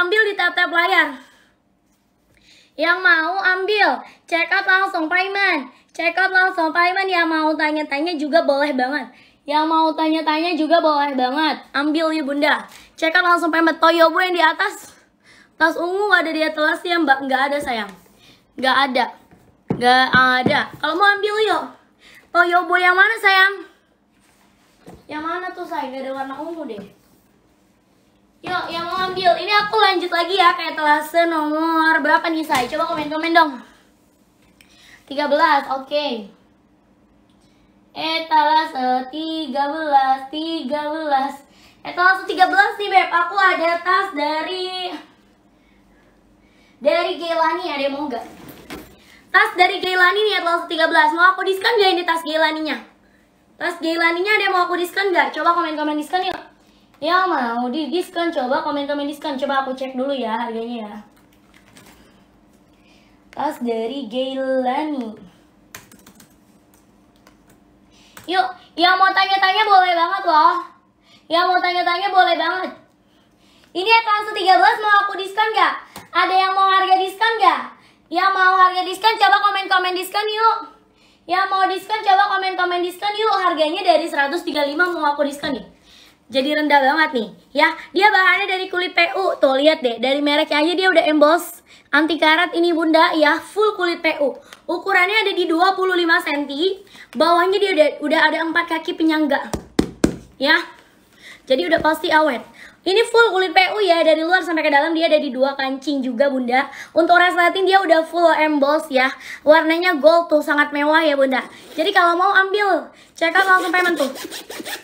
sambil tab tap layar. Yang mau ambil, check out langsung payment. Check out langsung payment yang mau tanya-tanya juga boleh banget. Yang mau tanya-tanya juga boleh banget. Ambil ya bunda. Check out langsung payment. Toyo bu yang di atas. Tas ungu ada di atas ya mbak. Nggak ada sayang. Nggak ada. Nggak ada. Kalau mau ambil yuk. Toyo bu yang mana sayang? Yang mana tuh sayang? Gak ada warna ungu deh. Yuk, yang mau ambil. Ini aku lanjut lagi ya kayak telase nomor berapa nih, saya? Coba komen-komen dong. 13, oke. Okay. Etalase 13, 13. Etalase 13 nih, Beb. Aku ada tas dari dari Gelani ada yang mau gak? Tas dari Gelani nih ya, etalase 13. Mau aku diskon gak ini tas Gelaninya? Tas Gelaninya ada yang mau aku diskon gak? Coba komen-komen diskon yuk yang mau di diskon coba komen-komen diskon coba aku cek dulu ya harganya ya kaos dari Gailani yuk yang mau tanya-tanya boleh banget loh yang mau tanya-tanya boleh banget ini advance 13 mau aku diskon nggak? ada yang mau harga diskon nggak? yang mau harga diskon coba komen-komen diskon yuk yang mau diskon coba komen-komen diskon yuk harganya dari 135 mau aku diskon nih jadi rendah banget nih ya dia bahannya dari kulit PU tuh lihat deh dari mereknya aja dia udah emboss anti karat ini bunda ya full kulit PU ukurannya ada di 25 cm bawahnya dia udah, udah ada empat kaki penyangga ya jadi udah pasti awet ini full kulit PU ya, dari luar sampai ke dalam dia ada di dua kancing juga bunda Untuk resleting dia udah full emboss ya Warnanya gold tuh, sangat mewah ya bunda Jadi kalau mau ambil, check out langsung payment tuh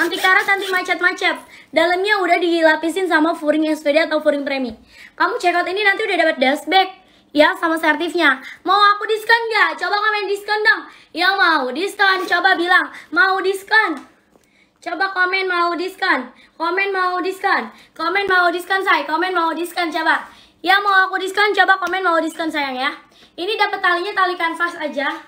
Anti karat, anti macet-macet Dalamnya udah dilapisin sama furing SPD atau furing premi Kamu check out ini nanti udah dapat dust bag ya sama sertifnya mau aku diskon gak? coba komen diskon dong Ya mau diskon coba bilang mau diskon Coba komen mau diskon. Komen mau diskon. Komen mau diskon saya. Komen mau diskon coba. Ya mau aku diskon coba komen mau diskon sayang ya. Ini dapat talinya tali kanvas aja.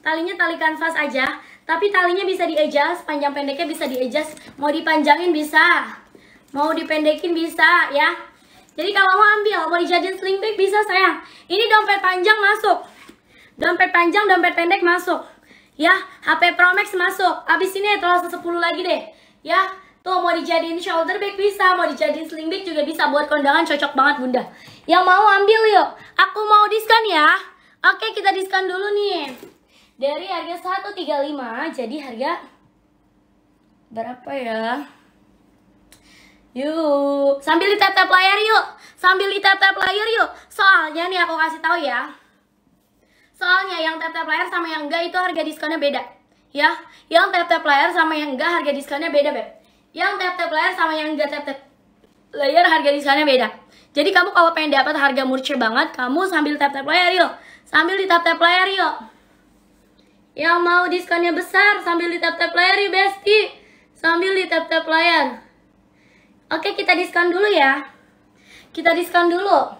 Talinya tali kanvas aja. Tapi talinya bisa di adjust, panjang pendeknya bisa di adjust. Mau dipanjangin bisa. Mau dipendekin bisa ya. Jadi kalau mau ambil, mau dijadiin sling bag bisa sayang. Ini dompet panjang masuk. Dompet panjang, dompet pendek masuk. Ya, HP Pro Max masuk. Abis ini terus 10 lagi deh. Ya, tuh mau dijadiin shoulder bag bisa, mau dijadiin sling bag juga bisa buat kondangan cocok banget bunda. Yang mau ambil yuk, aku mau diskon ya. Oke, kita diskon dulu nih. Dari harga 135 jadi harga berapa ya? Yuk, sambil ditetap layar yuk. Sambil ditetap layar yuk. Soalnya nih aku kasih tahu ya yang tap-tap layar sama yang enggak itu harga diskonnya beda ya yang tap-tap layar sama yang enggak harga diskonnya beda beb yang tap-tap layar sama yang enggak tap-tap layar harga diskonnya beda jadi kamu kalau pengen dapat harga murce banget kamu sambil tap-tap layar yuk sambil di tap-tap layar yuk yang mau diskonnya besar sambil di tap-tap layar yuk besti sambil di tap-tap layar oke kita diskon dulu ya kita diskon dulu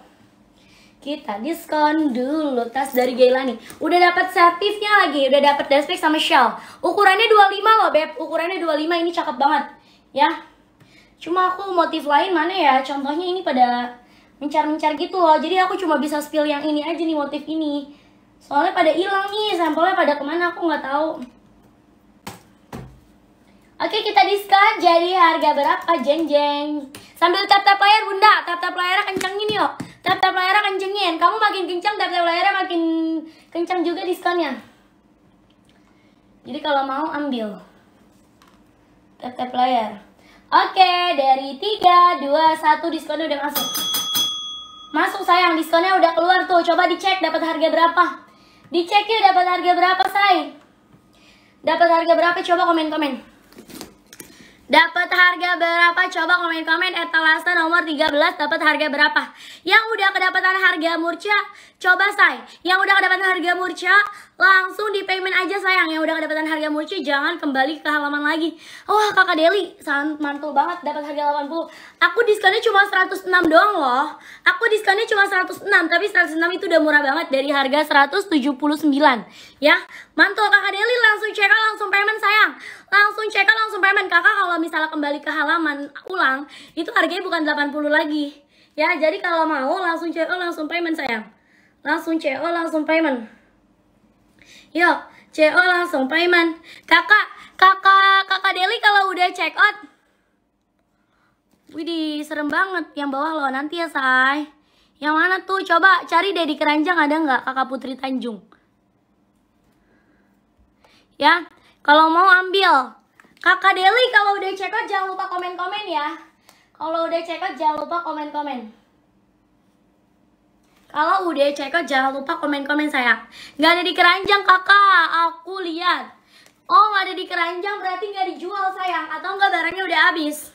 kita diskon dulu tas dari Gailani. Udah dapat sertifnya lagi, udah dapat dashback sama Shell. Ukurannya 25 loh, Beb. Ukurannya 25 ini cakep banget. Ya. Cuma aku motif lain mana ya? Contohnya ini pada mencar-mencar gitu loh. Jadi aku cuma bisa spill yang ini aja nih motif ini. Soalnya pada hilang nih, sampelnya pada kemana aku nggak tahu. Oke, kita diskon jadi harga berapa jeng jeng. Sambil tap-tap layar, Bunda. Tap-tap layar ini loh tap-tap layarnya kencengin kamu makin kencang tap-tap layarnya makin kencang juga diskonnya jadi kalau mau ambil tap-tap layar oke dari 3, 2, 1 diskonnya udah masuk masuk sayang diskonnya udah keluar tuh coba dicek dapat harga berapa dicek yuk dapat harga berapa say dapat harga berapa coba komen-komen dapat harga harga berapa? Coba komen-komen etalase nomor 13 dapat harga berapa? Yang udah kedapatan harga murca, coba say. Yang udah kedapatan harga murca, langsung di payment aja sayang. Yang udah kedapatan harga murca, jangan kembali ke halaman lagi. Wah kakak Deli, mantul banget dapat harga 80. Aku diskonnya cuma 106 doang loh. Aku diskonnya cuma 106, tapi 106 itu udah murah banget dari harga 179. Ya, mantul kakak Deli, langsung cekal langsung payment sayang. Langsung cekal langsung payment kakak kalau misalnya kembali ke halaman ulang itu harganya bukan 80 lagi ya jadi kalau mau langsung CO langsung payment sayang langsung CO langsung payment yuk CO langsung payment kakak kakak kakak Deli kalau udah check out Widih serem banget yang bawah lo nanti ya say yang mana tuh coba cari deh di keranjang ada nggak kakak Putri Tanjung ya kalau mau ambil Kakak Deli kalau udah cekot jangan lupa komen-komen ya. Kalau udah cekot jangan lupa komen-komen. Kalau udah cekot jangan lupa komen-komen saya. Gak ada di keranjang kakak, aku lihat. Oh gak ada di keranjang berarti gak dijual sayang atau nggak barangnya udah habis.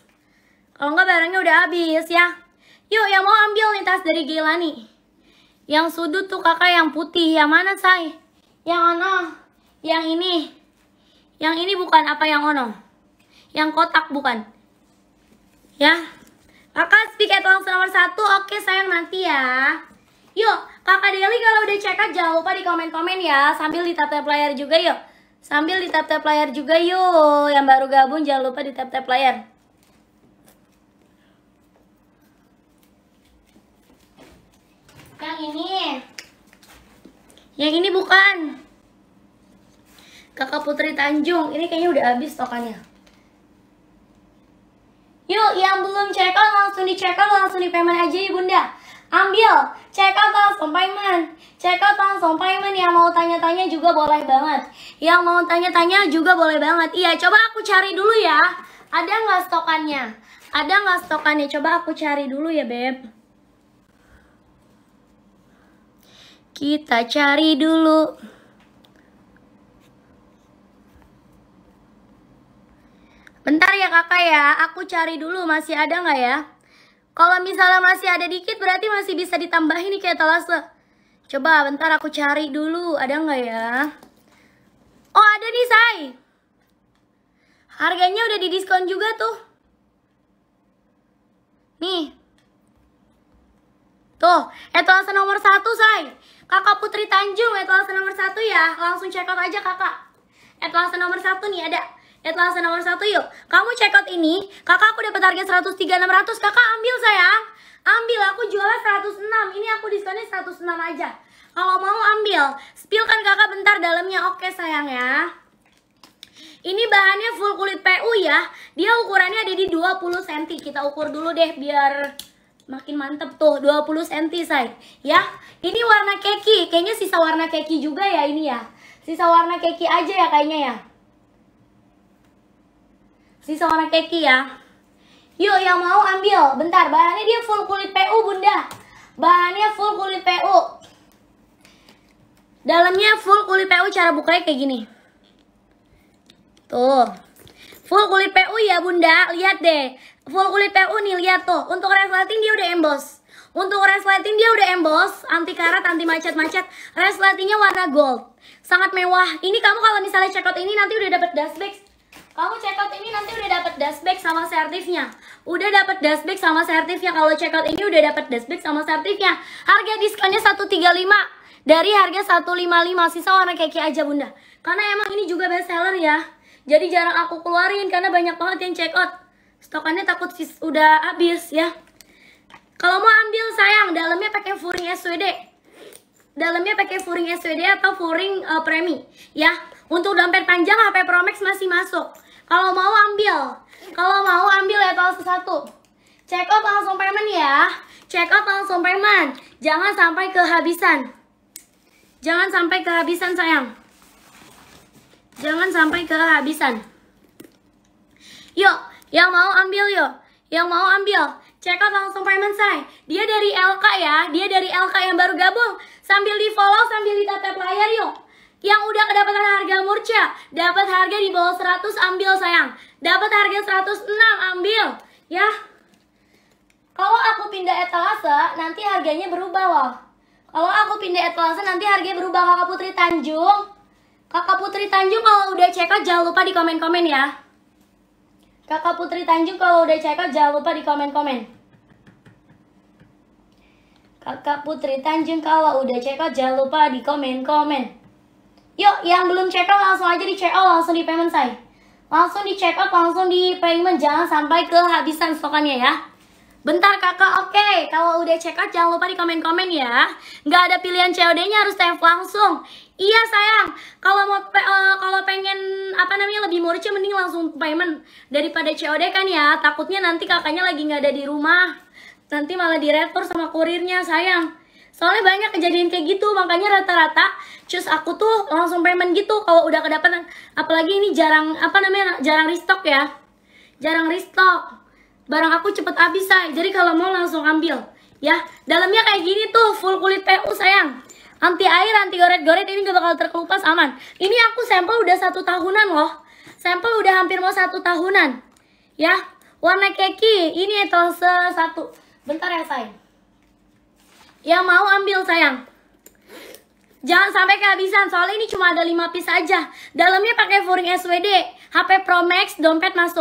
Kalau nggak barangnya udah habis ya. Yuk yang mau ambil nih tas dari Gila nih. Yang sudut tuh kakak yang putih, yang mana say? Yang mana? Yang ini. Yang ini bukan apa yang ono. Yang kotak bukan. Ya. Kakak speak at langsung nomor satu. Oke sayang nanti ya. Yuk, kakak Deli kalau udah check out jangan lupa di komen-komen ya. Sambil di tap tap layar juga yuk. Sambil di tap tap layar juga yuk. Yang baru gabung jangan lupa di tap tap layar. Yang ini. Yang ini bukan. Kakak Putri Tanjung, ini kayaknya udah habis tokannya. Yuk, yang belum check out langsung di check out langsung di payment aja ya bunda. Ambil, check out langsung payment. Check out langsung payment yang mau tanya-tanya juga boleh banget. Yang mau tanya-tanya juga boleh banget. Iya, coba aku cari dulu ya. Ada nggak stokannya? Ada nggak stokannya? Coba aku cari dulu ya, Beb. Kita cari dulu. Bentar ya kakak ya, aku cari dulu masih ada nggak ya? Kalau misalnya masih ada dikit berarti masih bisa ditambahin nih kayak etalase. Coba bentar aku cari dulu, ada nggak ya? Oh ada nih Say. Harganya udah di diskon juga tuh. Nih. Tuh, etalase nomor satu Say. Kakak Putri Tanjung, etalase nomor satu ya. Langsung check out aja kakak. Etalase nomor satu nih ada etalase nomor satu yuk. Kamu check out ini, kakak aku dapat target 103.600. kakak ambil sayang. Ambil, aku jualnya 106, ini aku diskonnya 106 aja. Kalau mau ambil, spill kan kakak bentar dalamnya, oke sayang ya. Ini bahannya full kulit PU ya, dia ukurannya ada di 20 cm, kita ukur dulu deh biar makin mantep tuh 20 cm say ya ini warna keki kayaknya sisa warna keki juga ya ini ya sisa warna keki aja ya kayaknya ya Sisa seorang keki ya. Yuk yang mau ambil. Bentar, bahannya dia full kulit PU, Bunda. Bahannya full kulit PU. Dalamnya full kulit PU, cara bukanya kayak gini. Tuh. Full kulit PU ya, Bunda. Lihat deh. Full kulit PU nih, lihat tuh. Untuk resleting dia udah emboss. Untuk resleting dia udah emboss, anti karat, anti macet-macet. Resletingnya warna gold. Sangat mewah. Ini kamu kalau misalnya check out ini nanti udah dapet dust bags kamu check out ini nanti udah dapat dashback sama sertifnya. Udah dapat dashback sama sertifnya. Kalau check out ini udah dapat dashback sama sertifnya. Harga diskonnya 135 dari harga 155 sisa warna keke aja bunda karena emang ini juga best seller ya jadi jarang aku keluarin karena banyak banget yang check out stokannya takut udah habis ya kalau mau ambil sayang dalamnya pakai furing SWD dalamnya pakai furing SWD atau furing uh, premi ya untuk dompet panjang HP Pro Max masih masuk kalau mau ambil. Kalau mau ambil ya tahu satu. Check out langsung payment ya. Check out langsung payment. Jangan sampai kehabisan. Jangan sampai kehabisan sayang. Jangan sampai kehabisan. Yuk, yang mau ambil yuk. Yang mau ambil. Check out langsung payment saya. Dia dari LK ya. Dia dari LK yang baru gabung. Sambil di follow, sambil di tatap layar yuk. Yang udah kedapatan harga murca, dapat harga di bawah 100 ambil sayang. Dapat harga 106 ambil ya. Kalau aku pindah etalase nanti harganya berubah loh. Kalau aku pindah etalase nanti harganya berubah Kakak Putri Tanjung. Kakak Putri Tanjung kalau udah check out jangan lupa di komen-komen ya. Kakak Putri Tanjung kalau udah check out jangan lupa di komen-komen. Kakak Putri Tanjung kalau udah check out jangan lupa di komen-komen. Yuk, yang belum check out langsung aja di check out, langsung di payment saya. Langsung di check out, langsung di payment, jangan sampai kehabisan stokannya ya. Bentar kakak, oke. Okay. Kalau udah check out jangan lupa di komen-komen ya. Nggak ada pilihan COD-nya harus TF langsung. Iya sayang, kalau mau pe uh, kalau pengen apa namanya lebih murah ya, mending langsung payment daripada COD kan ya. Takutnya nanti kakaknya lagi nggak ada di rumah. Nanti malah diretur sama kurirnya sayang soalnya banyak kejadian kayak gitu makanya rata-rata cus aku tuh langsung payment gitu kalau udah kedapatan apalagi ini jarang apa namanya jarang restock ya jarang restock barang aku cepet habis say jadi kalau mau langsung ambil ya dalamnya kayak gini tuh full kulit PU sayang anti air anti goret-goret ini gak bakal terkelupas aman ini aku sampel udah satu tahunan loh sampel udah hampir mau satu tahunan ya warna keki ini etalase satu bentar ya sayang yang mau ambil sayang. Jangan sampai kehabisan, soalnya ini cuma ada 5 piece aja. Dalamnya pakai furing SWD, HP Pro Max, dompet masuk.